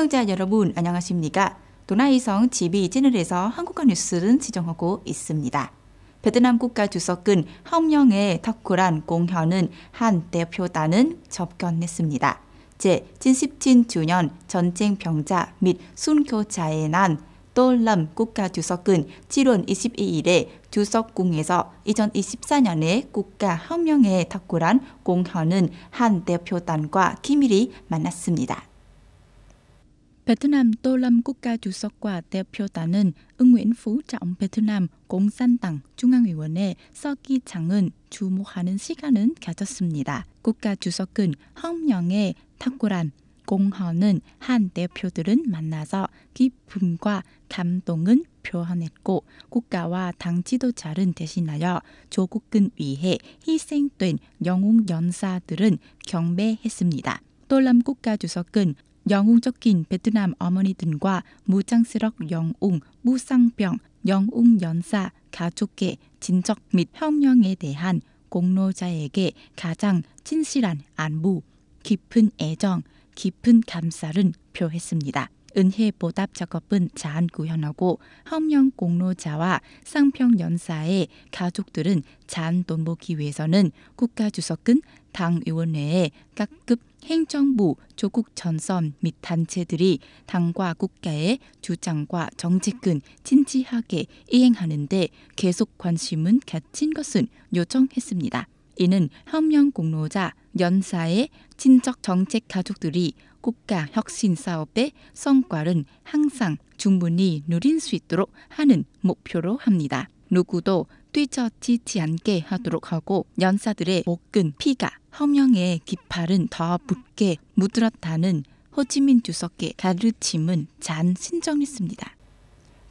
시청자 여러분 안녕하십니까? 도나이성 집이 채널에서 한국어 뉴스를 지정하고 있습니다. 베트남 국가 주석은 하엄의 탁구란 공현은 한 대표단은 접견했습니다. 제77주년 전쟁 병자 및 순교자의 난 또람 국가 주석은 7월 22일에 주석궁에서 2024년에 국가 혁명의 탁구란 공헌은 한 대표단과 기밀이 만났습니다. 베트남 Tô Lâm 국가 주석과 대표단은 응nguyễn Phú Trọng 베트남 공산당 중앙위원회 서기장은 주목하는 시간을 가졌습니다. 국가 주석은 헝영의 탁구란 공헌은 한 대표들은 만나서 기쁨과 감동은 표현했고 국가와 당 지도자는 대신하여 조국은 위해 희생된 영웅 연사들은 경배했습니다. 똘람 국가 주석은 영웅적인 베트남 어머니 들과 무장스럽 영웅, 무상병, 영웅 연사, 가족계, 진척및 혁명에 대한 공로자에게 가장 진실한 안부, 깊은 애정, 깊은 감사를 표했습니다. 은혜 보답 작업은 자한 구현하고 험영 공로자와 상평 연사의 가족들은 자한 돈복기 위해서는 국가주석은 당의원회에 각급 행정부, 조국 전선 및 단체들이 당과 국가의 주장과 정책은 진지하게 이행하는데 계속 관심은 갖춘 것은 요청했습니다. 이는 혁명 공로자 연사의 친척 정책 가족들이 국가 혁신 사업의 성과를 항상 충분히 누릴 수 있도록 하는 목표로 합니다. 누구도 뛰쳐지지 않게 하도록 하고 연사들의 목은 피가 허명의 깃발은더붙게 무드렸다는 호치민 주석의 가르침은 잔 신정했습니다.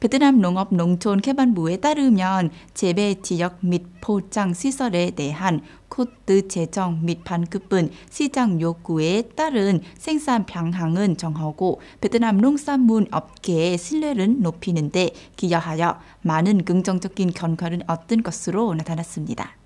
베트남 농업 농촌 개발부에 따르면 재배 지역 및 포장 시설에 대한 코드 재정 및 반급분 시장 요구에 따른 생산 방향은 정하고 베트남 농산물 업계의 신뢰를 높이는 데 기여하여 많은 긍정적인 결과를 얻은 것으로 나타났습니다.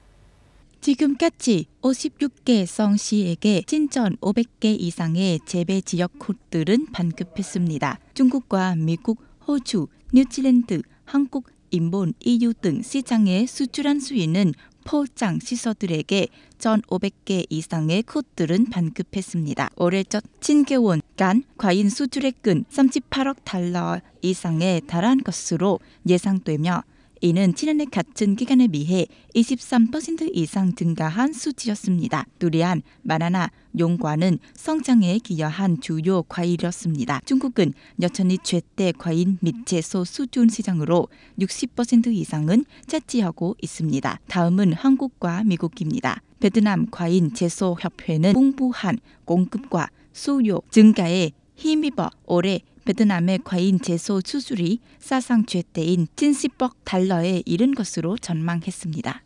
지금까지 56개 성시에게 신전 500개 이상의 재배 지역 콧들은 반급했습니다. 중국과 미국, 호주, 뉴질랜드, 한국, 인본, EU 등 시장에 수출한 수위는 포장 시설들에게 전 500개 이상의 콧들은 반급했습니다. 올해 첫 7개월 간 과잉 수출액은 38억 달러 이상에 달한 것으로 예상되며 이는 지난해 같은 기간에 비해 23% 이상 증가한 수치였습니다. 또리안, 바나나, 용과는 성장에 기여한 주요 과일이었습니다. 중국은 여전히 최대 과일 및 채소 수준 시장으로 60% 이상은 차지하고 있습니다. 다음은 한국과 미국입니다. 베트남 과일 채소 협회는 풍부한 공급과 수요 증가에 힘입어 올해 베트남의 과잉 재소 수술이 사상 최대인 70억 달러에 이른 것으로 전망했습니다.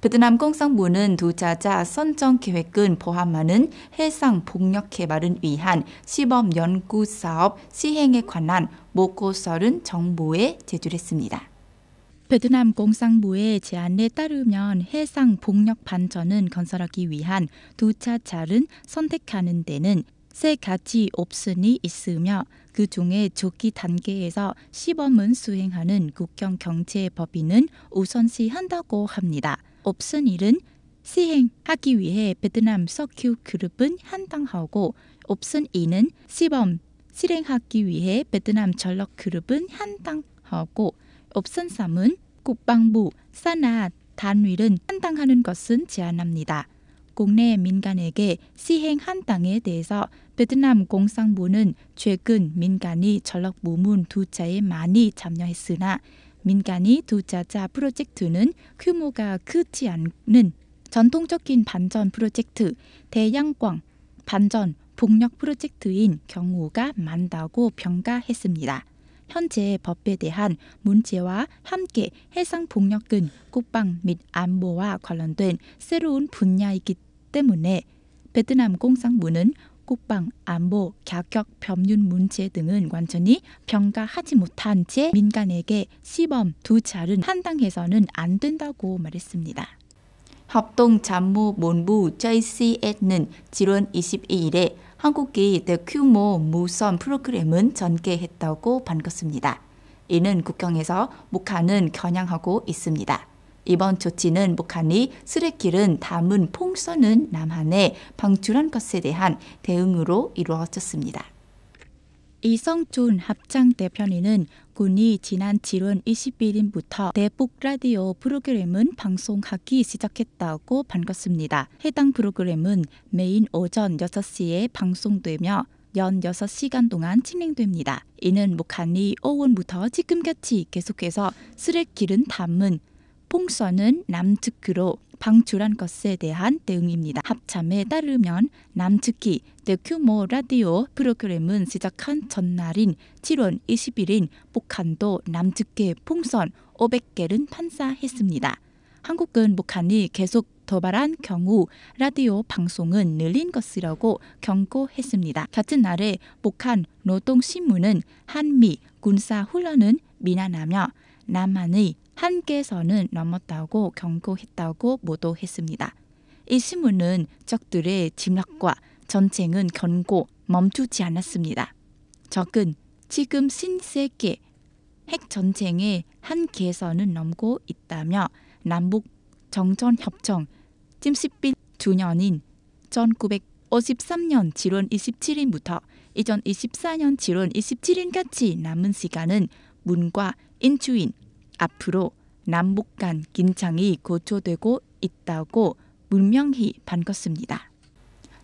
베트남 공산부는 두 자자 선정 계획은 포함하는 해상 폭력 개발을 위한 시범 연구 사업 시행에 관한 모고서를 정부에 제출했습니다. 베트남 공산부의 제안에 따르면 해상 폭력 반전을 건설하기 위한 두 차차를 선택하는 데는 세 가지 옵션이 있으며 그 중에 조기 단계에서 시범은 수행하는 국경 경제 법인은 우선시한다고 합니다. 옵션 1은 시행하기 위해 베트남 석유 그룹은 한당하고 옵션 2는 시범 실행하기 위해 베트남 전력 그룹은 한당하고 옵션 3은 국방부 산하 단위는 한당하는 것은 제안합니다 국내 민간에게 시행 한당에 대해서 베트남 공산부는 최근 민간이 전력 부문 두 차에 많이 참여했으나 민간이 두자자 프로젝트는 규모가 크지 않는 전통적인 반전 프로젝트 대양광 반전 폭력 프로젝트인 경우가 많다고 평가했습니다. 현재 법에 대한 문제와 함께 해상 폭력은 국방 및 안보와 관련된 새로운 분야이기 때문에 베트남 공산부는 국방, 안보, 가격, 법륜 문제 등은 완전히 평가하지 못한 채 민간에게 시범 두차례판단해서는안 된다고 말했습니다. 합동참모본부 JCS는 7월 22일에 한국이 대규모 무선 프로그램은 전개했다고 밝혔습니다. 이는 국경에서 북한은 겨냥하고 있습니다. 이번 조치는 북한이 쓰레기를 담은 풍선은 남한에 방출한 것에 대한 대응으로 이루어졌습니다. 이성준 합장 대변인은 군이 지난 7월 21일부터 대북 라디오 프로그램은 방송하기 시작했다고 밝혔습니다. 해당 프로그램은 매일 오전 6시에 방송되며 연 6시간 동안 진행됩니다. 이는 북한이 5월부터 지금같이 계속해서 쓰레기를 담은 풍선은 남측으로 방출한 것에 대한 대응입니다. 합참에 따르면 남측이 대규모 라디오 프로그램은 시작한 전날인 7월 20일인 북한도 남측계 풍선 500개를 판사했습니다. 한국은 북한이 계속 도발한 경우 라디오 방송은 늘린 것이라고 경고했습니다. 같은 날에 북한 노동신문은 한미 군사 훈련은 미난하며 남한의 한께서는 넘었다고 경고했다고 보도했습니다. 이 신문은 적들의 진압과 전쟁은 견고 멈추지 않았습니다. 적은 지금 신세계 핵 전쟁의 한개선은 넘고 있다며 남북 정전 협정 찜1 1주년인 1953년 7월 27일부터 2024년 7월 27일까지 남은 시간은 문과 인주인 앞으로 남북 간 긴장이 고조되고 있다고 분명히 밝혔습니다.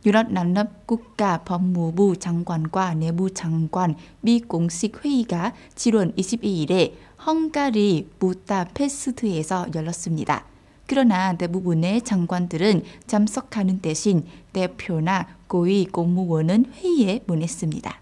유럽 난업 국가 법무부 장관과 내부 장관 미공식 회의가 7월 22일에 헝가리 부다페스트에서 열렸습니다. 그러나 대부분의 장관들은 참석하는 대신 대표나 고위 공무원은 회의에 보냈습니다.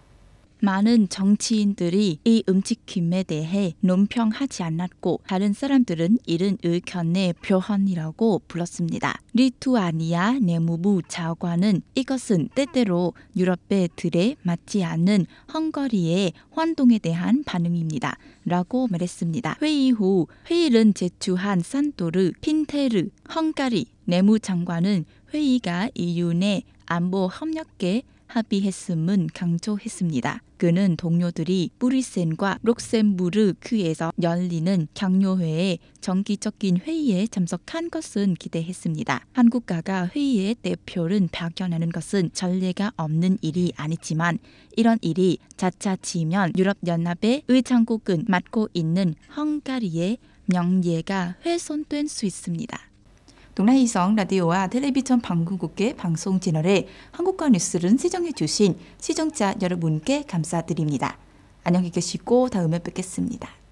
많은 정치인들이 이 음식김에 대해 논평하지 않았고 다른 사람들은 이른 의견의 표현이라고 불렀습니다. 리투아니아 내무부 차관은 이것은 때때로 유럽의 들에 맞지 않는 헝거리의 환동에 대한 반응입니다. 라고 말했습니다. 회의 후 회의를 제출한 산토르, 핀테르, 헝가리 내무장관은 회의가 이윤의 안보 협력계 합의했음은 강조했습니다. 그는 동료들이 뿌리센과 록셈부르크에서 열리는 경료회의 정기적인 회의에 참석한 것은 기대했습니다. 한국가가 회의의 대표를 발견하는 것은 전례가 없는 일이 아니지만 이런 일이 자차치면 유럽연합의 의창국은 맡고 있는 헝가리의 명예가 훼손될 수 있습니다. 동남이성 라디오와 텔레비전 방송국의 방송 채널에 한국과 뉴스를 시청해 주신 시청자 여러분께 감사드립니다. 안녕히 계시고 다음에 뵙겠습니다.